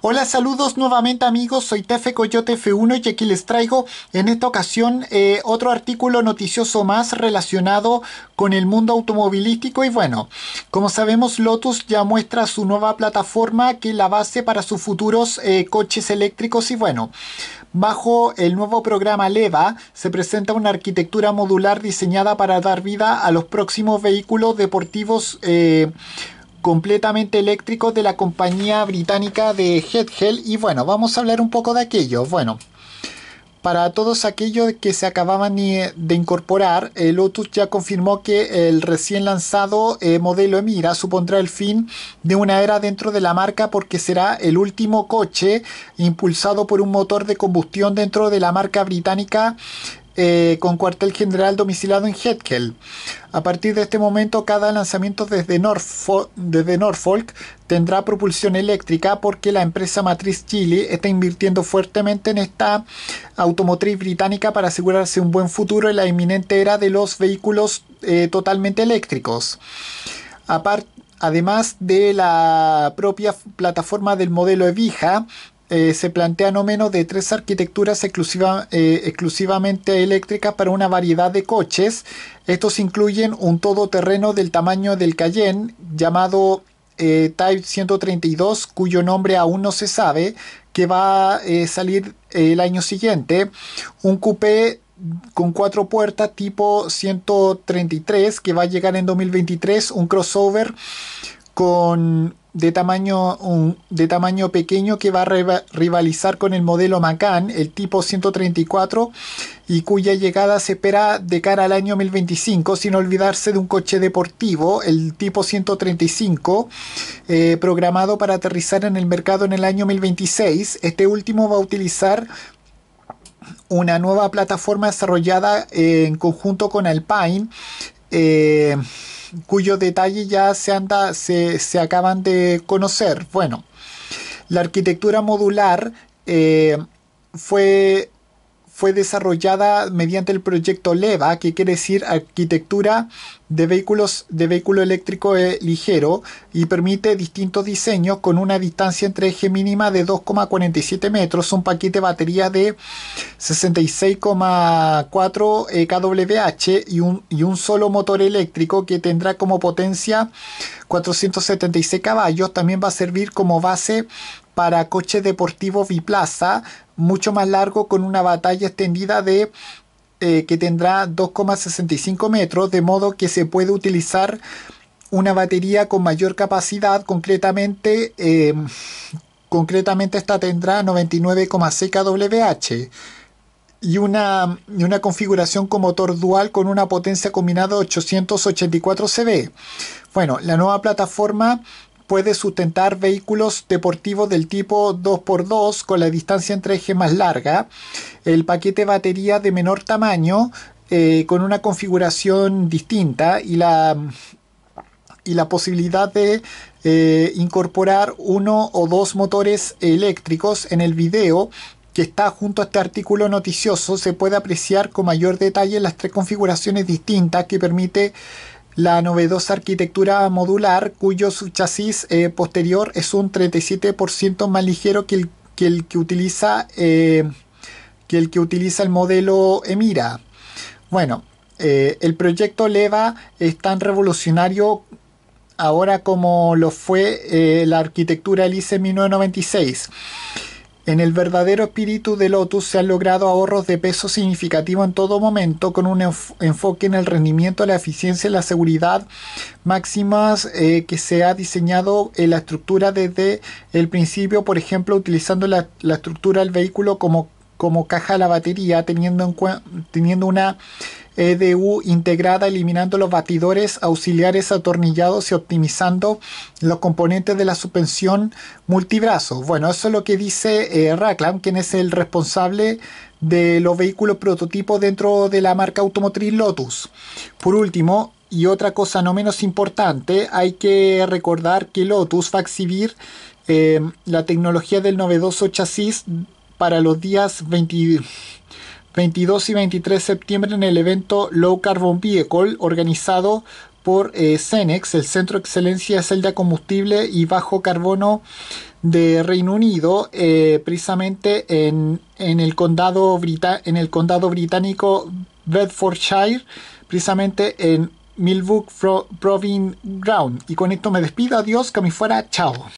Hola, saludos nuevamente amigos, soy Tefe Coyote F1 y aquí les traigo en esta ocasión eh, otro artículo noticioso más relacionado con el mundo automovilístico y bueno, como sabemos Lotus ya muestra su nueva plataforma que es la base para sus futuros eh, coches eléctricos y bueno, bajo el nuevo programa LEVA se presenta una arquitectura modular diseñada para dar vida a los próximos vehículos deportivos eh, completamente eléctrico de la compañía británica de Headhell y bueno, vamos a hablar un poco de aquello. Bueno, para todos aquellos que se acababan eh, de incorporar, eh, Lotus ya confirmó que el recién lanzado eh, modelo Emira supondrá el fin de una era dentro de la marca porque será el último coche impulsado por un motor de combustión dentro de la marca británica eh, con cuartel general domicilado en Hetkel. A partir de este momento, cada lanzamiento desde, Norfolk, tendrá propulsión eléctrica porque la empresa matriz Chile está invirtiendo fuertemente en esta automotriz británica para asegurarse un buen futuro en la inminente era de los vehículos eh, totalmente eléctricos. además de la propia plataforma del modelo Evija, eh, se plantea no menos de tres arquitecturas eh, exclusivamente eléctricas para una variedad de coches. Estos incluyen un todoterreno del tamaño del Cayenne llamado eh, Type 132, cuyo nombre aún no se sabe, que va a salir el año siguiente. Un coupé con cuatro puertas tipo 133 que va a llegar en 2023, un crossover con de tamaño, de tamaño pequeño que va a rivalizar con el modelo Macan, el tipo 134, y cuya llegada se espera de cara al año 2025, sin olvidarse de un coche deportivo, el tipo 135, eh, programado para aterrizar en el mercado en el año 2026. Este último va a utilizar una nueva plataforma desarrollada eh, en conjunto con Alpine. Eh, Cuyo detalle ya se, anda, se, acaban de conocer. Bueno, la arquitectura modular eh, fue, fue desarrollada mediante el proyecto LEVA, que quiere decir arquitectura de, vehículos, de vehículo eléctrico eh, ligero y permite distintos diseños con una distancia entre eje mínima de 2,47 metros, un paquete de batería de 66,4 eh, kWh y un, y un solo motor eléctrico que tendrá como potencia 476 caballos. También va a servir como base para coches deportivos biplaza, mucho más largo con una batalla extendida de eh, que tendrá 2,65 metros, de modo que se puede utilizar una batería con mayor capacidad, concretamente, eh, concretamente esta tendrá 99,6 kWh y una, y una configuración con motor dual con una potencia combinada de 884 CV. Bueno, la nueva plataforma puede sustentar vehículos deportivos del tipo 2x2 con la distancia entre ejes más larga, el paquete batería de menor tamaño eh, con una configuración distinta y la, y la posibilidad de eh, incorporar uno o dos motores eléctricos en el video que está junto a este artículo noticioso se puede apreciar con mayor detalle las tres configuraciones distintas que permite la novedosa arquitectura modular cuyo chasis eh, posterior es un 37% más ligero que el que, utiliza eh, que el que utiliza el modelo Emira. Bueno, eh, el proyecto Leva es tan revolucionario ahora como lo fue la arquitectura Elise en 1996. En el verdadero espíritu de Lotus se han logrado ahorros de peso significativo en todo momento con un enfoque en el rendimiento, la eficiencia y la seguridad máximas eh, que se ha diseñado en eh, la estructura desde el principio, por ejemplo, utilizando la, estructura del vehículo como, como caja a la batería, teniendo, teniendo una EDU integrada eliminando los batidores auxiliares atornillados y optimizando los componentes de la suspensión multibrazo. Bueno, eso es lo que dice eh, quien es el responsable de los vehículos prototipos dentro de la marca automotriz Lotus. Por último, y otra cosa no menos importante, hay que recordar que Lotus va a exhibir eh, la tecnología del novedoso chasis para los días 20, 22 y 23 de septiembre en el evento Low Carbon Vehicle organizado por eh, Cenex, el Centro de Excelencia de Celda Combustible y Bajo Carbono de Reino Unido, eh, precisamente en, el condado en el británico Bedfordshire, precisamente en Millbrook Proving Ground. Y con esto me despido, adiós, que me fuera, chao.